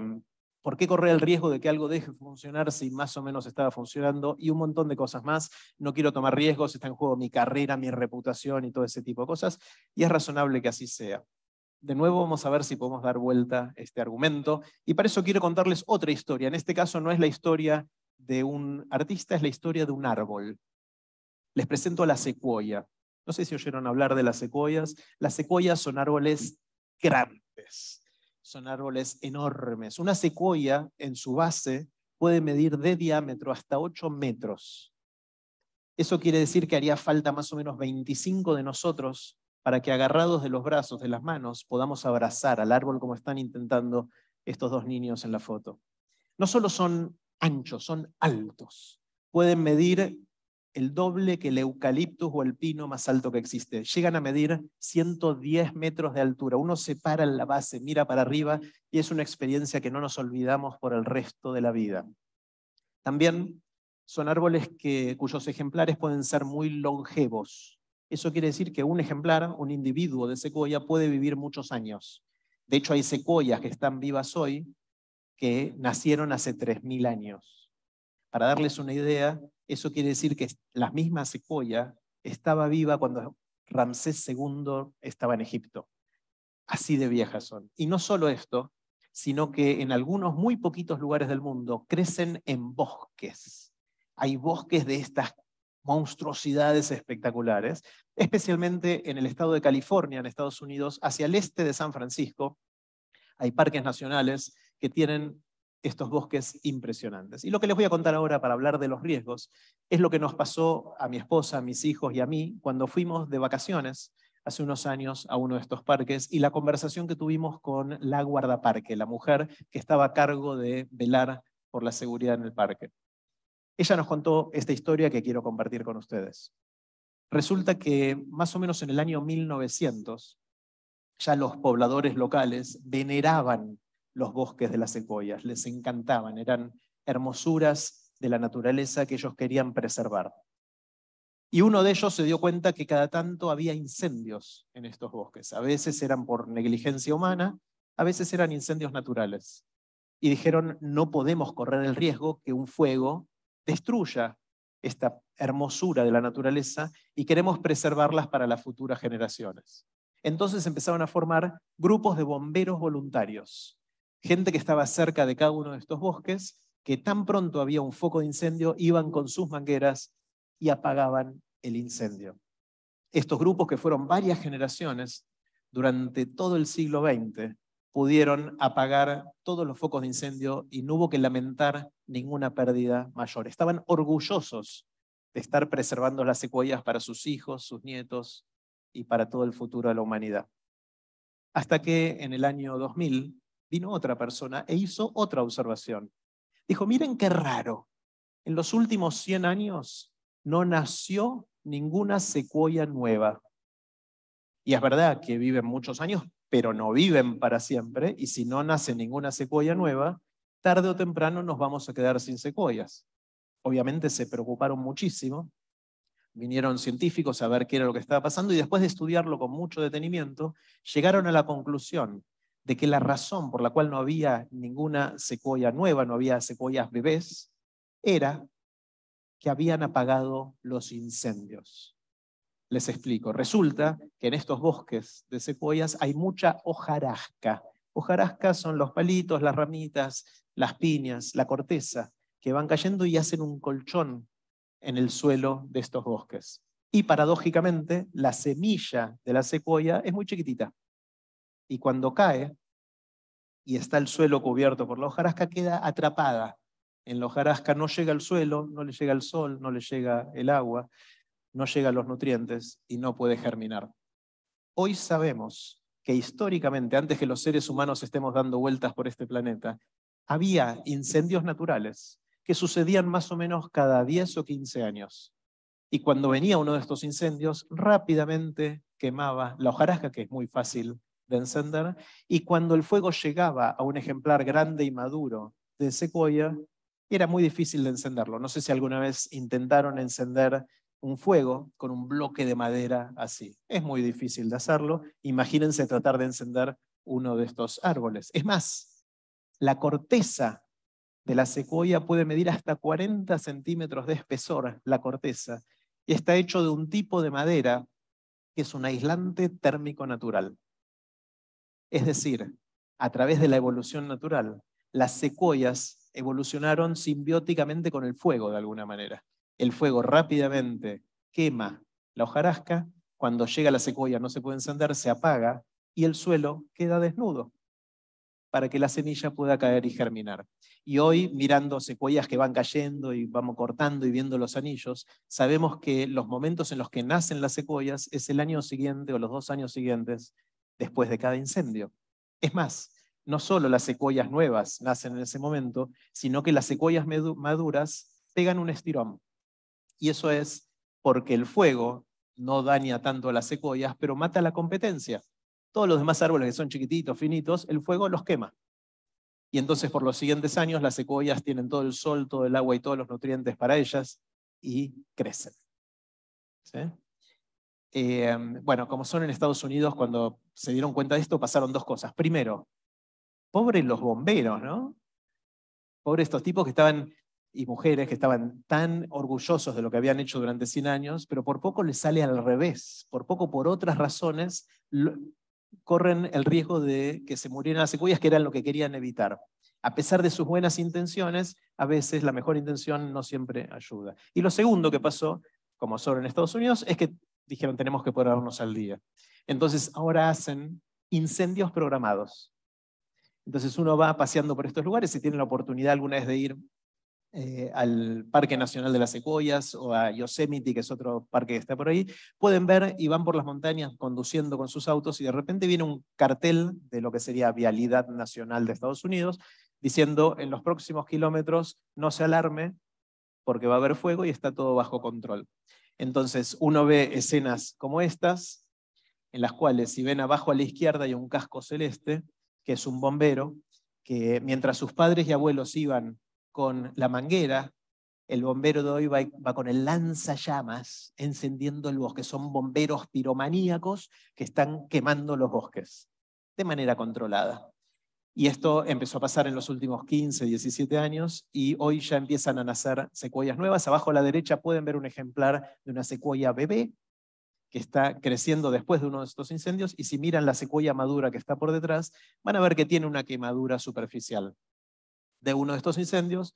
¿Por qué correr el riesgo de que algo deje funcionar si más o menos estaba funcionando? Y un montón de cosas más. No quiero tomar riesgos, está en juego mi carrera, mi reputación y todo ese tipo de cosas. Y es razonable que así sea. De nuevo vamos a ver si podemos dar vuelta este argumento. Y para eso quiero contarles otra historia. En este caso no es la historia de un artista es la historia de un árbol. Les presento a la secuoya. No sé si oyeron hablar de las secuoyas. Las secuoyas son árboles grandes, son árboles enormes. Una secuoya en su base puede medir de diámetro hasta 8 metros. Eso quiere decir que haría falta más o menos 25 de nosotros para que agarrados de los brazos, de las manos, podamos abrazar al árbol como están intentando estos dos niños en la foto. No solo son anchos, son altos. Pueden medir el doble que el eucaliptus o el pino más alto que existe. Llegan a medir 110 metros de altura. Uno se para en la base, mira para arriba y es una experiencia que no nos olvidamos por el resto de la vida. También son árboles que, cuyos ejemplares pueden ser muy longevos. Eso quiere decir que un ejemplar, un individuo de secuoya, puede vivir muchos años. De hecho, hay secuoyas que están vivas hoy que nacieron hace 3.000 años. Para darles una idea, eso quiere decir que la misma secuoya estaba viva cuando Ramsés II estaba en Egipto. Así de viejas son. Y no solo esto, sino que en algunos muy poquitos lugares del mundo crecen en bosques. Hay bosques de estas monstruosidades espectaculares, especialmente en el estado de California, en Estados Unidos, hacia el este de San Francisco. Hay parques nacionales que tienen estos bosques impresionantes. Y lo que les voy a contar ahora para hablar de los riesgos es lo que nos pasó a mi esposa, a mis hijos y a mí cuando fuimos de vacaciones hace unos años a uno de estos parques y la conversación que tuvimos con la guardaparque, la mujer que estaba a cargo de velar por la seguridad en el parque. Ella nos contó esta historia que quiero compartir con ustedes. Resulta que más o menos en el año 1900 ya los pobladores locales veneraban los bosques de las secuoyas, les encantaban, eran hermosuras de la naturaleza que ellos querían preservar. Y uno de ellos se dio cuenta que cada tanto había incendios en estos bosques. A veces eran por negligencia humana, a veces eran incendios naturales. Y dijeron, no podemos correr el riesgo que un fuego destruya esta hermosura de la naturaleza y queremos preservarlas para las futuras generaciones. Entonces empezaron a formar grupos de bomberos voluntarios gente que estaba cerca de cada uno de estos bosques, que tan pronto había un foco de incendio, iban con sus mangueras y apagaban el incendio. Estos grupos, que fueron varias generaciones, durante todo el siglo XX, pudieron apagar todos los focos de incendio y no hubo que lamentar ninguna pérdida mayor. Estaban orgullosos de estar preservando las secuoyas para sus hijos, sus nietos y para todo el futuro de la humanidad. Hasta que en el año 2000 vino otra persona e hizo otra observación. Dijo, miren qué raro, en los últimos 100 años no nació ninguna secuoya nueva. Y es verdad que viven muchos años, pero no viven para siempre, y si no nace ninguna secuoya nueva, tarde o temprano nos vamos a quedar sin secuoyas. Obviamente se preocuparon muchísimo, vinieron científicos a ver qué era lo que estaba pasando y después de estudiarlo con mucho detenimiento, llegaron a la conclusión de que la razón por la cual no había ninguna secuoya nueva, no había secuoyas bebés, era que habían apagado los incendios. Les explico. Resulta que en estos bosques de secuoyas hay mucha hojarasca. Hojarasca son los palitos, las ramitas, las piñas, la corteza, que van cayendo y hacen un colchón en el suelo de estos bosques. Y paradójicamente, la semilla de la secuoya es muy chiquitita y cuando cae y está el suelo cubierto por la hojarasca, queda atrapada en la hojarasca, no llega el suelo, no le llega el sol, no le llega el agua, no llegan los nutrientes y no puede germinar. Hoy sabemos que históricamente, antes que los seres humanos estemos dando vueltas por este planeta, había incendios naturales que sucedían más o menos cada 10 o 15 años. Y cuando venía uno de estos incendios, rápidamente quemaba la hojarasca, que es muy fácil encender, y cuando el fuego llegaba a un ejemplar grande y maduro de secuoya, era muy difícil de encenderlo. No sé si alguna vez intentaron encender un fuego con un bloque de madera así. Es muy difícil de hacerlo. Imagínense tratar de encender uno de estos árboles. Es más, la corteza de la secuoya puede medir hasta 40 centímetros de espesor, la corteza, y está hecho de un tipo de madera que es un aislante térmico natural. Es decir, a través de la evolución natural, las secuoyas evolucionaron simbióticamente con el fuego de alguna manera. El fuego rápidamente quema la hojarasca, cuando llega la secuoya no se puede encender, se apaga y el suelo queda desnudo para que la semilla pueda caer y germinar. Y hoy, mirando secuoyas que van cayendo y vamos cortando y viendo los anillos, sabemos que los momentos en los que nacen las secuoyas es el año siguiente o los dos años siguientes después de cada incendio. Es más, no solo las secuoyas nuevas nacen en ese momento, sino que las secuoyas maduras pegan un estirón. Y eso es porque el fuego no daña tanto a las secuoyas, pero mata a la competencia. Todos los demás árboles que son chiquititos, finitos, el fuego los quema. Y entonces por los siguientes años las secuoyas tienen todo el sol, todo el agua y todos los nutrientes para ellas y crecen. ¿Sí? Eh, em, bueno, como son en Estados Unidos, cuando se dieron cuenta de esto, pasaron dos cosas. Primero, pobres los bomberos, ¿no? Pobres estos tipos que estaban, y mujeres que estaban tan orgullosos de lo que habían hecho durante 100 años, pero por poco les sale al revés, por poco por otras razones corren el riesgo de que se murieran las secuellas, que eran lo que querían evitar. A pesar de sus buenas intenciones, a veces la mejor intención no siempre ayuda. Y lo segundo que pasó, como son en Estados Unidos, es que dijeron tenemos que ponernos al día. Entonces ahora hacen incendios programados. Entonces uno va paseando por estos lugares, si tiene la oportunidad alguna vez de ir eh, al Parque Nacional de las Secuoyas o a Yosemite, que es otro parque que está por ahí, pueden ver y van por las montañas conduciendo con sus autos y de repente viene un cartel de lo que sería Vialidad Nacional de Estados Unidos diciendo en los próximos kilómetros no se alarme porque va a haber fuego y está todo bajo control. Entonces uno ve escenas como estas, en las cuales si ven abajo a la izquierda hay un casco celeste, que es un bombero, que mientras sus padres y abuelos iban con la manguera, el bombero de hoy va, con el lanzallamas encendiendo el bosque. Son bomberos piromaníacos que están quemando los bosques de manera controlada. Y esto empezó a pasar en los últimos 15, 17 años y hoy ya empiezan a nacer secuoyas nuevas. Abajo a la derecha pueden ver un ejemplar de una secuoya bebé que está creciendo después de uno de estos incendios y si miran la secuoya madura que está por detrás, van a ver que tiene una quemadura superficial de uno de estos incendios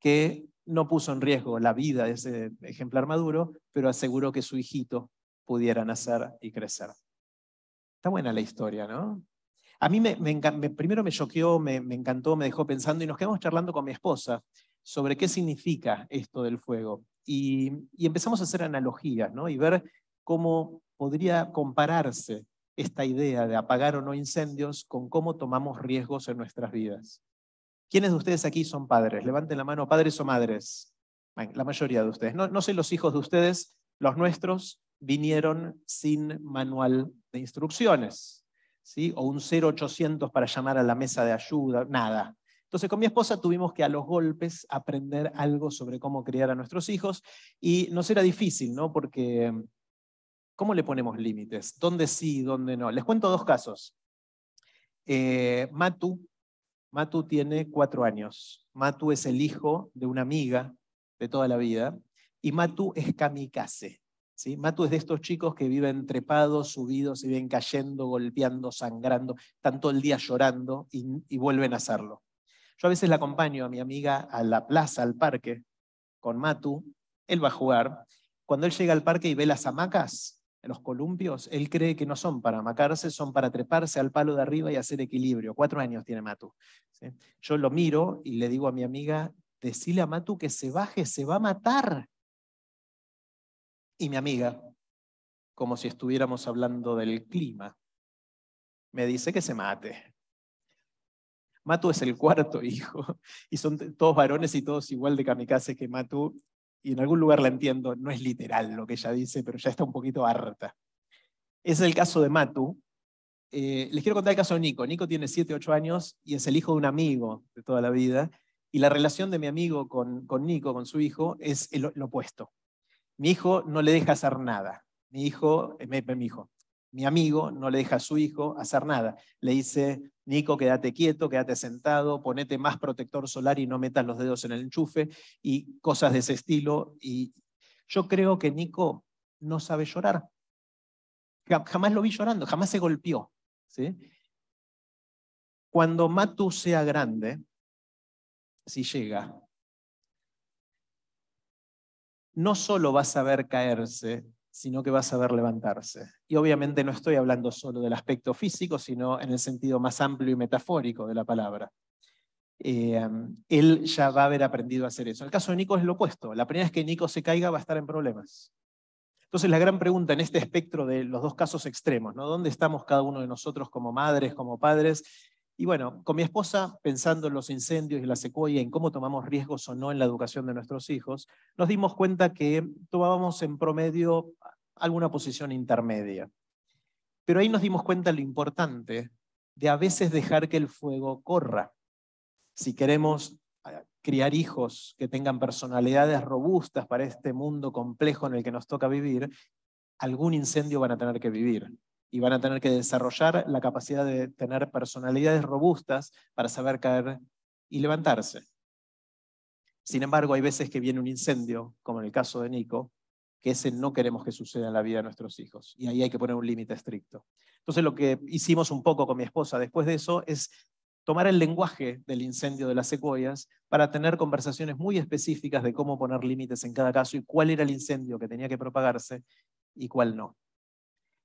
que no puso en riesgo la vida de ese ejemplar maduro, pero aseguró que su hijito pudiera nacer y crecer. Está buena la historia, ¿no? A mí primero me choqueó, me, encantó, me dejó pensando y nos quedamos charlando con mi esposa sobre qué significa esto del fuego. Y, empezamos a hacer analogías ¿no? y ver cómo podría compararse esta idea de apagar o no incendios con cómo tomamos riesgos en nuestras vidas. ¿Quiénes de ustedes aquí son padres? Levanten la mano, padres o madres. La mayoría de ustedes. No, no sé los hijos de ustedes, los nuestros vinieron sin manual de instrucciones o un 0800 para llamar a la mesa de ayuda, nada. Entonces con mi esposa tuvimos que a los golpes aprender algo sobre cómo criar a nuestros hijos y nos era difícil, ¿no? Porque ¿cómo le ponemos límites? ¿Dónde sí, dónde no? Les cuento dos casos. Eh, Matu, Matu tiene cuatro años. Matu es el hijo de una amiga de toda la vida y Matu es kamikaze. Matu es de estos chicos que viven trepados, subidos, y viven cayendo, golpeando, sangrando, están todo el día llorando y, vuelven a hacerlo. Yo a veces la acompaño a mi amiga a la plaza, al parque, con Matu, él va a jugar. Cuando él llega al parque y ve las hamacas, los columpios, él cree que no son para macarse, son para treparse al palo de arriba y hacer equilibrio. Cuatro años tiene Matu. Yo lo miro y le digo a mi amiga, decile a Matu que se baje, se va a matar y mi amiga, como si estuviéramos hablando del clima, me dice que se mate. Matu es el cuarto hijo y son todos varones y todos igual de kamikaze que Matu. Y en algún lugar la entiendo, no es literal lo que ella dice, pero ya está un poquito harta. es el caso de Matu. Eh, les quiero contar el caso de Nico. Nico tiene 7, 8 años y es el hijo de un amigo de toda la vida. Y la relación de mi amigo con, Nico, con su hijo, es lo opuesto mi hijo no le deja hacer nada. Mi hijo, eh, mi, hijo, mi amigo no le deja a su hijo hacer nada. Le dice, Nico, quédate quieto, quédate sentado, ponete más protector solar y no metas los dedos en el enchufe y cosas de ese estilo. Y yo creo que Nico no sabe llorar. Jamás lo vi llorando, jamás se golpeó. ¿sí? Cuando Matu sea grande, si llega, no solo va a saber caerse, sino que va a saber levantarse. Y obviamente no estoy hablando solo del aspecto físico, sino en el sentido más amplio y metafórico de la palabra. Eh, um, él ya va a haber aprendido a hacer eso. el caso de Nico es lo opuesto. La primera vez que Nico se caiga va a estar en problemas. Entonces la gran pregunta en este espectro de los dos casos extremos, ¿no? ¿Dónde estamos cada uno de nosotros como madres, como padres? Y bueno, con mi esposa, pensando en los incendios y la secuoya, en cómo tomamos riesgos o no en la educación de nuestros hijos, nos dimos cuenta que tomábamos en promedio alguna posición intermedia. Pero ahí nos dimos cuenta lo importante de a veces dejar que el fuego corra. Si queremos ah, criar hijos que tengan personalidades robustas para este mundo complejo en el que nos toca vivir, algún incendio van a tener que vivir y van a tener que desarrollar la capacidad de tener personalidades robustas para saber caer y levantarse. Sin embargo, hay veces que viene un incendio, como en el caso de Nico, que ese no queremos que suceda en la vida de nuestros hijos. Y ahí hay que poner un límite estricto. Entonces, lo que hicimos un poco con mi esposa después de eso es tomar el lenguaje del incendio de las secuoyas para tener conversaciones muy específicas de cómo poner límites en cada caso y cuál era el incendio que tenía que propagarse y cuál no.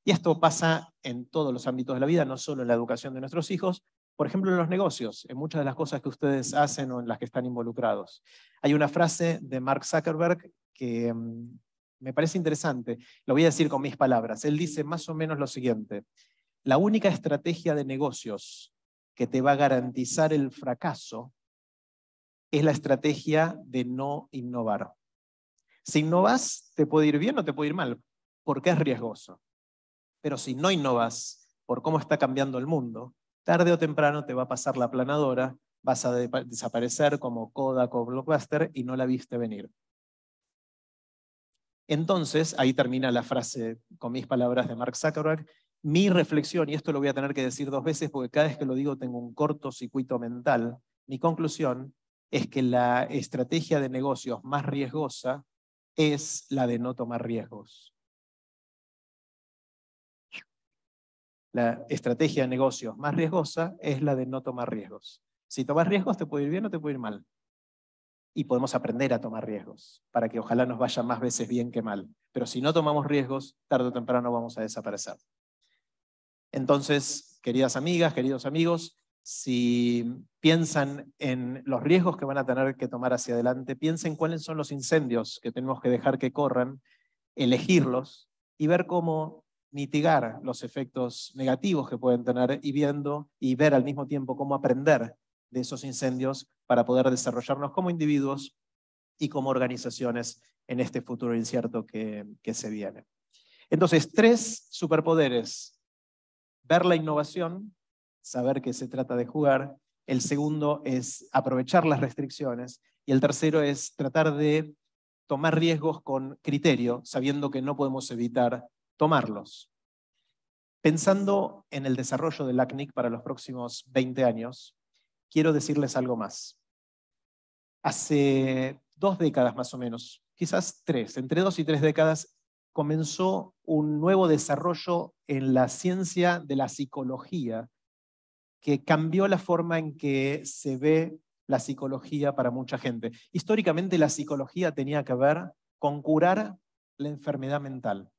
Y esto pasa en todos los ámbitos de la vida, no solo en la educación de nuestros hijos, por ejemplo en los negocios, en muchas de las cosas que ustedes hacen o en las que están involucrados. Hay una frase de Mark Zuckerberg que mm, me parece interesante, lo voy a decir con mis palabras. Él dice más o menos lo siguiente, la única estrategia de negocios que te va a garantizar el fracaso es la estrategia de no innovar. Si innovas, te puede ir bien o te puede ir mal, porque es riesgoso. Pero si no innovas por cómo está cambiando el mundo, tarde o temprano te va a pasar la planadora, vas a desaparecer como Kodak o Blockbuster y no la viste venir. Entonces, ahí termina la frase con mis palabras de Mark Zuckerberg. Mi reflexión, y esto lo voy a tener que decir dos veces porque cada vez que lo digo tengo un corto circuito mental, mi conclusión es que la estrategia de negocios más riesgosa es la de no tomar riesgos. La estrategia de negocios más riesgosa es la de no tomar riesgos. Si tomas riesgos, te puede ir bien o te puede ir mal. Y podemos aprender a tomar riesgos para que ojalá nos vaya más veces bien que mal. Pero si no tomamos riesgos, tarde o temprano vamos a desaparecer. Entonces, queridas amigas, queridos amigos, si piensan en los riesgos que van a tener que tomar hacia adelante, piensen cuáles son los incendios que tenemos que dejar que corran, elegirlos y ver cómo mitigar los efectos negativos que pueden tener y viendo y ver al mismo tiempo cómo aprender de esos incendios para poder desarrollarnos como individuos y como organizaciones en este futuro incierto que, que se viene. Entonces, tres superpoderes. Ver la innovación, saber que se trata de jugar. El segundo es aprovechar las restricciones. Y el tercero es tratar de tomar riesgos con criterio, sabiendo que no podemos evitar tomarlos. Pensando en el desarrollo del ACNIC para los próximos 20 años, quiero decirles algo más. Hace dos décadas más o menos, quizás tres, entre dos y tres décadas, comenzó un nuevo desarrollo en la ciencia de la psicología que cambió la forma en que se ve la psicología para mucha gente. Históricamente la psicología tenía que ver con curar la enfermedad mental.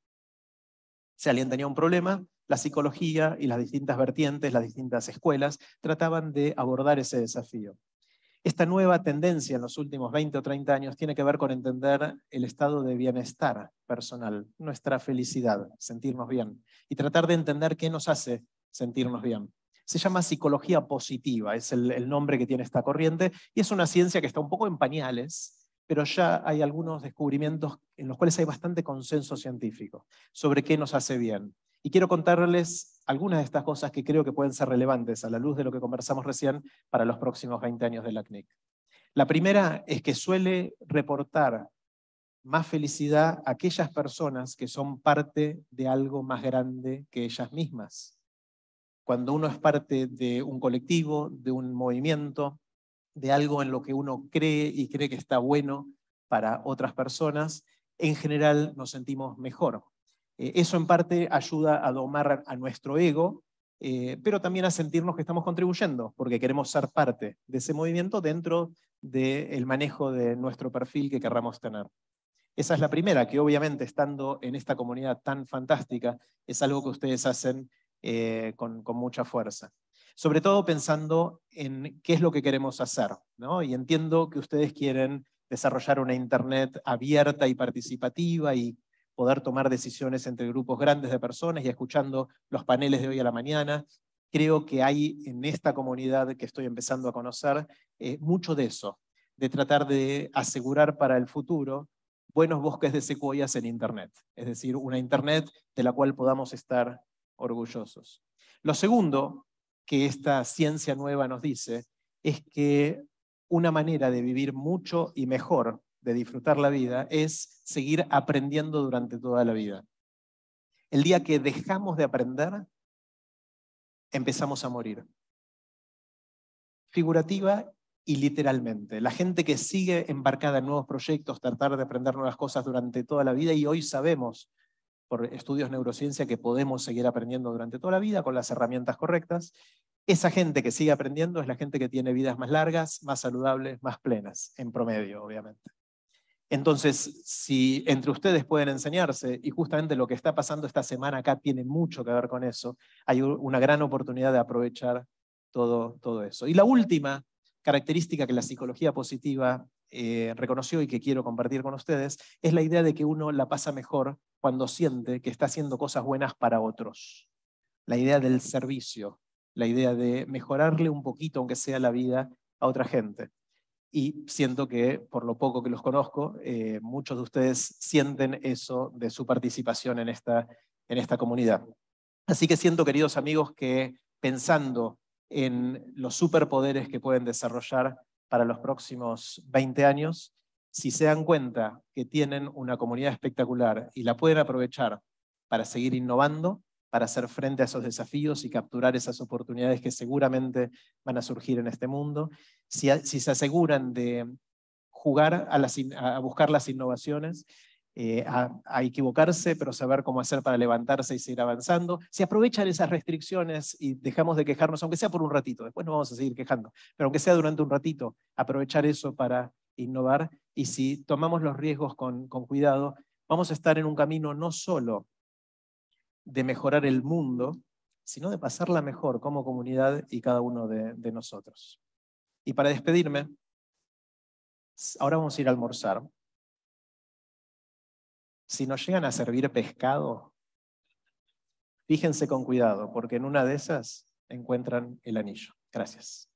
Si alguien tenía un problema, la psicología y las distintas vertientes, las distintas escuelas, trataban de abordar ese desafío. Esta nueva tendencia en los últimos 20 o 30 años tiene que ver con entender el estado de bienestar personal, nuestra felicidad, sentirnos bien, y tratar de entender qué nos hace sentirnos bien. Se llama psicología positiva, es el, nombre que tiene esta corriente, y es una ciencia que está un poco en pañales, pero ya hay algunos descubrimientos en los cuales hay bastante consenso científico sobre qué nos hace bien. Y quiero contarles algunas de estas cosas que creo que pueden ser relevantes a la luz de lo que conversamos recién para los próximos 20 años de la CNIC. La primera es que suele reportar más felicidad a aquellas personas que son parte de algo más grande que ellas mismas. Cuando uno es parte de un colectivo, de un movimiento, de algo en lo que uno cree y cree que está bueno para otras personas, en general nos sentimos mejor. Eh, eso en parte ayuda a domar a nuestro ego, eh, pero también a sentirnos que estamos contribuyendo, porque queremos ser parte de ese movimiento dentro del manejo de nuestro perfil que querramos tener. Esa es la primera, que obviamente estando en esta comunidad tan fantástica, es algo que ustedes hacen eh, con mucha fuerza sobre todo pensando en qué es lo que queremos hacer. ¿no? Y entiendo que ustedes quieren desarrollar una Internet abierta y participativa y poder tomar decisiones entre grupos grandes de personas y escuchando los paneles de hoy a la mañana. Creo que hay en esta comunidad que estoy empezando a conocer eh, mucho de eso, de tratar de asegurar para el futuro buenos bosques de secuoyas en Internet, es decir, una Internet de la cual podamos estar orgullosos. Lo segundo que esta ciencia nueva nos dice es que una manera de vivir mucho y mejor, de disfrutar la vida, es seguir aprendiendo durante toda la vida. El día que dejamos de aprender, empezamos a morir. Figurativa y literalmente. La gente que sigue embarcada en nuevos proyectos, tratar de aprender nuevas cosas durante toda la vida y hoy sabemos estudios neurociencia que podemos seguir aprendiendo durante toda la vida con las herramientas correctas. Esa gente que sigue aprendiendo es la gente que tiene vidas más largas, más saludables, más plenas, en promedio, obviamente. Entonces, si entre ustedes pueden enseñarse, y justamente lo que está pasando esta semana acá tiene mucho que ver con eso, hay una gran oportunidad de aprovechar todo, todo eso. Y la última característica que la psicología positiva eh, reconoció y que quiero compartir con ustedes, es la idea de que uno la pasa mejor cuando siente que está haciendo cosas buenas para otros. La idea del servicio, la idea de mejorarle un poquito, aunque sea la vida, a otra gente. Y siento que, por lo poco que los conozco, eh, muchos de ustedes sienten eso de su participación en esta, en esta comunidad. Así que siento, queridos amigos, que pensando en los superpoderes que pueden desarrollar para los próximos 20 años, si se dan cuenta que tienen una comunidad espectacular y la pueden aprovechar para seguir innovando, para hacer frente a esos desafíos y capturar esas oportunidades que seguramente van a surgir en este mundo, si, se aseguran de jugar a buscar las innovaciones eh, a, equivocarse, pero saber cómo hacer para levantarse y seguir avanzando. Si aprovechan esas restricciones y dejamos de quejarnos, aunque sea por un ratito, después nos vamos a seguir quejando, pero aunque sea durante un ratito, aprovechar eso para innovar y si tomamos los riesgos con, cuidado, vamos a estar en un camino no solo de mejorar el mundo, sino de pasarla mejor como comunidad y cada uno de nosotros. Y para despedirme, ahora vamos a ir a almorzar si no llegan a servir pescado, fíjense con cuidado, porque en una de esas encuentran el anillo. Gracias.